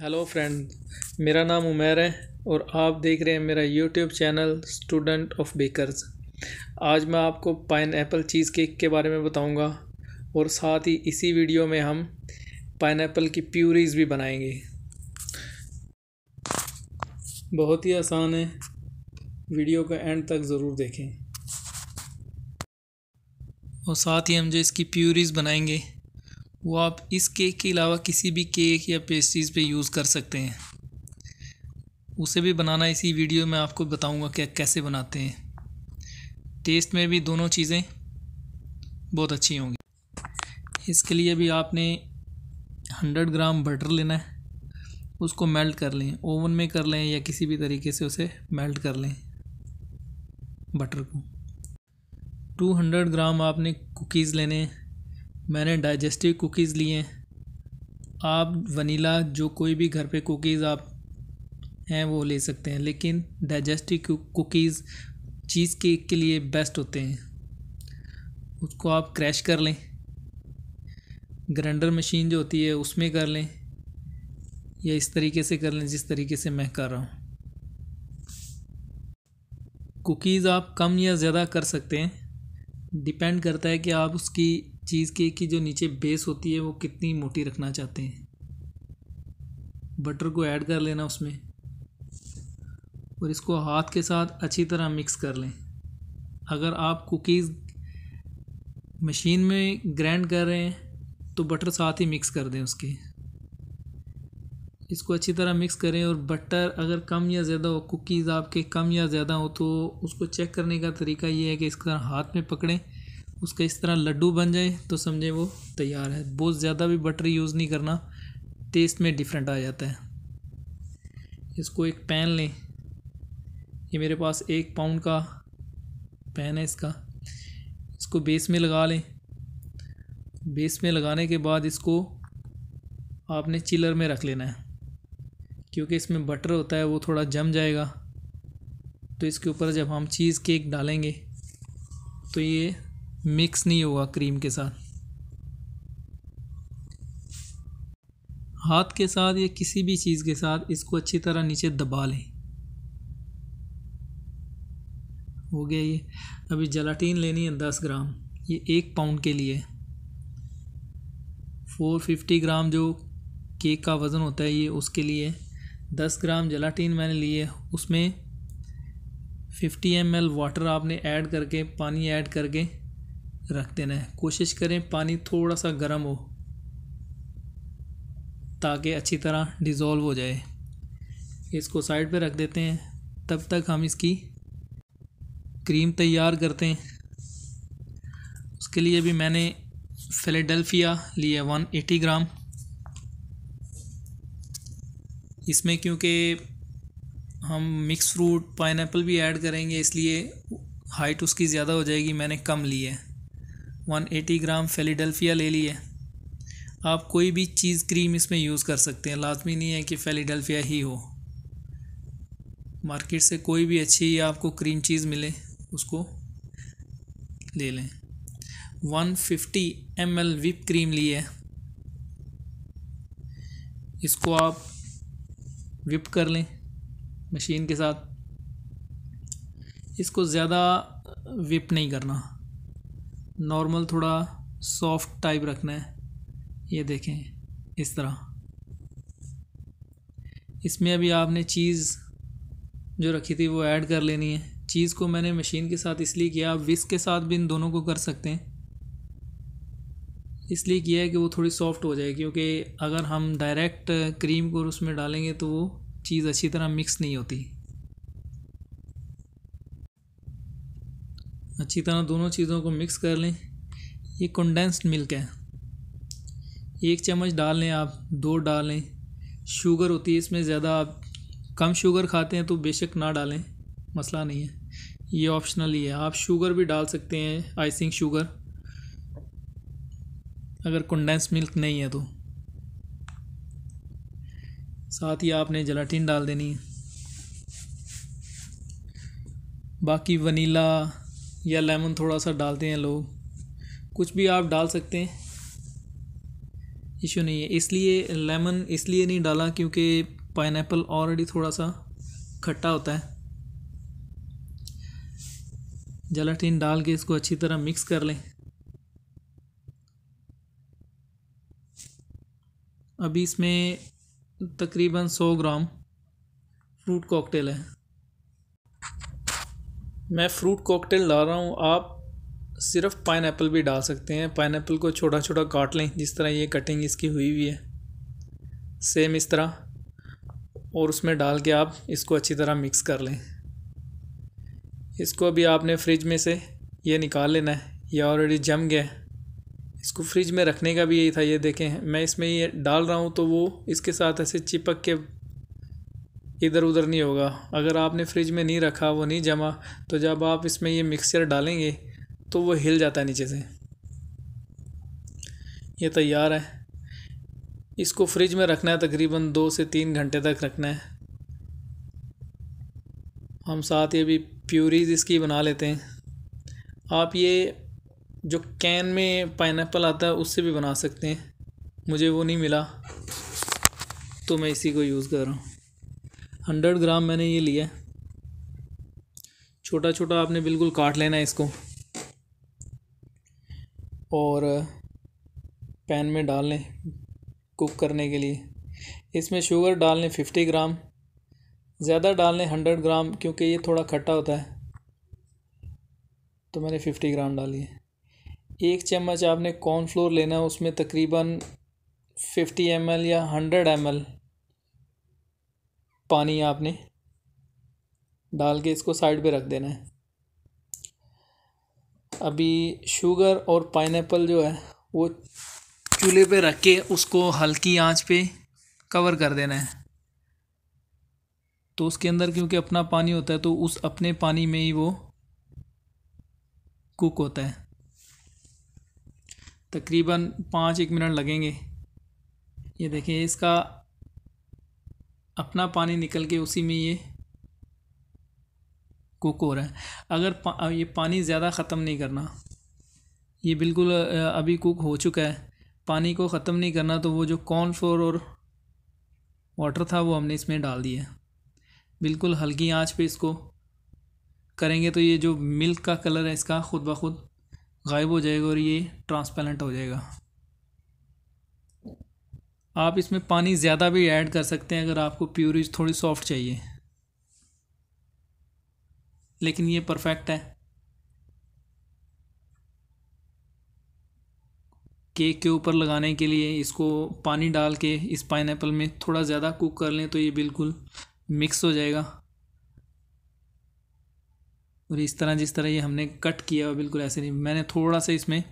hello friend मेरा नाम उमेर है और आप देख रहे हैं मेरा YouTube channel student of bakers आज मैं आपको पाइन ऐपल चीज़ केक के बारे में बताऊंगा और साथ ही इसी वीडियो में हम पाइन ऐपल की प्यूरीज भी बनाएंगे बहुत ही आसान है वीडियो का एंड तक ज़रूर देखें और साथ ही हम जो इसकी प्यूरीज बनाएंगे वो आप इस केक के अलावा किसी भी केक या पेस्ट्रीज़ पे यूज़ कर सकते हैं उसे भी बनाना इसी वीडियो में आपको बताऊंगा क्या कैसे बनाते हैं टेस्ट में भी दोनों चीज़ें बहुत अच्छी होंगी इसके लिए भी आपने हंड्रेड ग्राम बटर लेना है उसको मेल्ट कर लें ओवन में कर लें या किसी भी तरीके से उसे मेल्ट कर लें बटर को टू हंड्रेड ग्राम आपने कुकीज़ लेने हैं मैंने डाइजेस्टिव कुकीज़ लिए आप वनीला जो कोई भी घर पे कुकीज़ आप हैं वो ले सकते हैं लेकिन डाइजेस्टिव कुकीज़ चीज़ केक के लिए बेस्ट होते हैं उसको आप क्रैश कर लें ग्राइंडर मशीन जो होती है उसमें कर लें या इस तरीके से कर लें जिस तरीके से मैं कर रहा हूँ कुकीज़ आप कम या ज़्यादा कर सकते हैं डिपेंड करता है कि आप उसकी चीज़ केक की जो नीचे बेस होती है वो कितनी मोटी रखना चाहते हैं बटर को ऐड कर लेना उसमें और इसको हाथ के साथ अच्छी तरह मिक्स कर लें अगर आप कुकीज़ मशीन में ग्राइंड कर रहे हैं तो बटर साथ ही मिक्स कर दें उसके इसको अच्छी तरह मिक्स करें और बटर अगर कम या ज़्यादा हो कुकीज़ आपके कम या ज़्यादा हो तो उसको चेक करने का तरीका ये है कि इसका हाथ में पकड़ें उसका इस तरह लड्डू बन जाए तो समझें वो तैयार है बहुत ज़्यादा भी बटर यूज़ नहीं करना टेस्ट में डिफरेंट आ जाता है इसको एक पैन लें ये मेरे पास एक पाउंड का पैन है इसका इसको बेस में लगा लें बेस में लगाने के बाद इसको आपने चिलर में रख लेना है क्योंकि इसमें बटर होता है वो थोड़ा जम जाएगा तो इसके ऊपर जब हम चीज़ केक डालेंगे तो ये मिक्स नहीं होगा क्रीम के साथ हाथ के साथ या किसी भी चीज़ के साथ इसको अच्छी तरह नीचे दबा लें हो गया ये अभी जलाटीन लेनी है दस ग्राम ये एक पाउंड के लिए फोर फिफ्टी ग्राम जो केक का वज़न होता है ये उसके लिए दस ग्राम जलाटीन मैंने लिए उसमें फिफ्टी एम एल वाटर आपने ऐड करके पानी ऐड करके रख देना है कोशिश करें पानी थोड़ा सा गर्म हो ताकि अच्छी तरह डिज़ोल्व हो जाए इसको साइड पे रख देते हैं तब तक हम इसकी क्रीम तैयार करते हैं उसके लिए भी मैंने फिलेडल्फिया लिया वन एटी ग्राम इसमें क्योंकि हम मिक्स फ्रूट पाइनएप्पल भी ऐड करेंगे इसलिए हाइट उसकी ज़्यादा हो जाएगी मैंने कम ली है 180 ग्राम फेलीडल्फिया ले लिए आप कोई भी चीज़ क्रीम इसमें यूज़ कर सकते हैं लाजमी नहीं है कि फेलीडल्फिया ही हो मार्केट से कोई भी अच्छी आपको क्रीम चीज़ मिले उसको ले लें 150 fifty M L whip cream ली है इसको आप विप कर लें मशीन के साथ इसको ज़्यादा विप नहीं करना नॉर्मल थोड़ा सॉफ्ट टाइप रखना है ये देखें इस तरह इसमें अभी आपने चीज़ जो रखी थी वो ऐड कर लेनी है चीज़ को मैंने मशीन के साथ इसलिए किया आप विस्क के साथ भी इन दोनों को कर सकते हैं इसलिए किया है कि वो थोड़ी सॉफ्ट हो जाए क्योंकि अगर हम डायरेक्ट क्रीम को उसमें डालेंगे तो वो चीज़ अच्छी तरह मिक्स नहीं होती अच्छी तरह दोनों चीज़ों को मिक्स कर लें ये कंडेंस्ड मिल्क है एक चम्मच डाल लें आप दो डालें शुगर होती है इसमें ज़्यादा आप कम शुगर खाते हैं तो बेशक ना डालें मसला नहीं है ये ऑप्शनल ही है आप शुगर भी डाल सकते हैं आइसिंग शुगर अगर कंडेंस मिल्क नहीं है तो साथ ही आपने जलाटीन डाल देनी है बाकी वनीला या लेमन थोड़ा सा डालते हैं लोग कुछ भी आप डाल सकते हैं इशू नहीं है इसलिए लेमन इसलिए नहीं डाला क्योंकि पाइन ऑलरेडी थोड़ा सा खट्टा होता है जलाटीन डाल के इसको अच्छी तरह मिक्स कर लें अभी इसमें तकरीबन 100 ग्राम फ्रूट कॉकटेल है मैं फ्रूट कॉकटेल ला रहा हूँ आप सिर्फ पाइन भी डाल सकते हैं पाइन को छोटा छोटा काट लें जिस तरह ये कटिंग इसकी हुई हुई है सेम इस तरह और उसमें डाल के आप इसको अच्छी तरह मिक्स कर लें इसको अभी आपने फ्रिज में से ये निकाल लेना है ये ऑलरेडी जम गया है इसको फ्रिज में रखने का भी यही था ये देखें मैं इसमें ये डाल रहा हूँ तो वो इसके साथ ऐसे चिपक के इधर उधर नहीं होगा अगर आपने फ्रिज में नहीं रखा वो नहीं जमा तो जब आप इसमें ये मिक्सचर डालेंगे तो वो हिल जाता है नीचे से ये तैयार है इसको फ्रिज में रखना है तकरीबन दो से तीन घंटे तक रखना है हम साथ ये भी प्यूरीज इसकी बना लेते हैं आप ये जो कैन में पाइन आता है उससे भी बना सकते हैं मुझे वो नहीं मिला तो मैं इसी को यूज़ कर रहा हूँ हंड्रेड ग्राम मैंने ये लिया है छोटा छोटा आपने बिल्कुल काट लेना है इसको और पैन में डाल लें कुक करने के लिए इसमें शुगर डाल लें फिफ्टी ग्राम ज़्यादा डाल लें हंड्रेड ग्राम क्योंकि ये थोड़ा खट्टा होता है तो मैंने फिफ्टी ग्राम डाली है एक चम्मच आपने कॉर्नफ्लोर लेना है उसमें तकरीबन फिफ्टी एम या हंड्रेड एम पानी आपने डाल के इसको साइड पे रख देना है अभी शुगर और पाइन जो है वो चूल्हे पे रख के उसको हल्की आंच पे कवर कर देना है तो उसके अंदर क्योंकि अपना पानी होता है तो उस अपने पानी में ही वो कुक होता है तकरीबन पाँच एक मिनट लगेंगे ये देखिए इसका अपना पानी निकल के उसी में ये कुक हो रहा है अगर पा, ये पानी ज़्यादा ख़त्म नहीं करना ये बिल्कुल अभी कुक हो चुका है पानी को ख़त्म नहीं करना तो वो जो कॉर्न फ्लोर और वाटर था वो हमने इसमें डाल दिया बिल्कुल हल्की आंच पे इसको करेंगे तो ये जो मिल्क का कलर है इसका ख़ुद ब खुद गायब हो जाएगा और ये ट्रांसपेरेंट हो जाएगा आप इसमें पानी ज़्यादा भी ऐड कर सकते हैं अगर आपको प्यूरीज थोड़ी सॉफ्ट चाहिए लेकिन ये परफेक्ट है केक के ऊपर लगाने के लिए इसको पानी डाल के इस पाइन में थोड़ा ज़्यादा कुक कर लें तो ये बिल्कुल मिक्स हो जाएगा और इस तरह जिस तरह ये हमने कट किया बिल्कुल ऐसे नहीं मैंने थोड़ा सा इसमें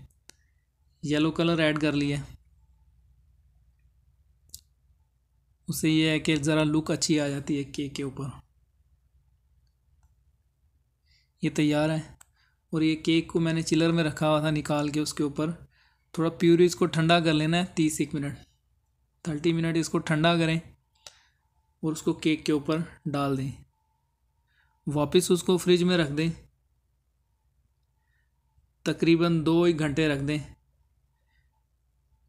येलो कलर ऐड कर लिया उससे ये है कि ज़रा लुक अच्छी आ जाती है केक के ऊपर ये तैयार है और ये केक को मैंने चिलर में रखा हुआ था निकाल के उसके ऊपर थोड़ा प्यूरी इसको ठंडा कर लेना है तीस एक मिनट थर्टी मिनट इसको ठंडा करें और उसको केक के ऊपर डाल दें वापस उसको फ्रिज में रख दें तकरीबन दो एक घंटे रख दें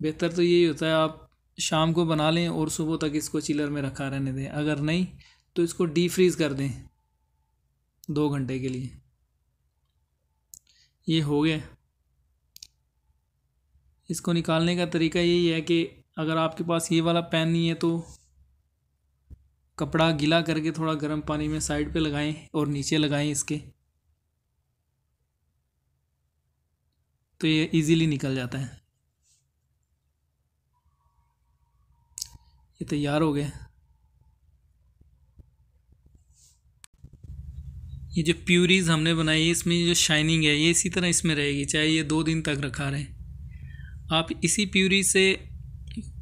बेहतर तो यही होता है आप शाम को बना लें और सुबह तक इसको चिलर में रखा रहने दें अगर नहीं तो इसको डी फ्रीज़ कर दें दो घंटे के लिए ये हो गया इसको निकालने का तरीका यही है कि अगर आपके पास ये वाला पैन नहीं है तो कपड़ा गीला करके थोड़ा गर्म पानी में साइड पे लगाएं और नीचे लगाएं इसके तो ये इजीली निकल जाता है ये तैयार हो गए ये जो प्यूरीज हमने बनाई है इसमें जो शाइनिंग है ये इसी तरह इसमें रहेगी चाहे ये दो दिन तक रखा रहे आप इसी प्यूरी से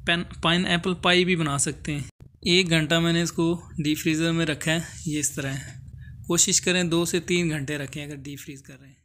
पेन पाइन एप्पल पाई भी बना सकते हैं एक घंटा मैंने इसको डीप फ्रीज़र में रखा है ये इस तरह है कोशिश करें दो से तीन घंटे रखें अगर डीप फ्रीज़ कर रहे हैं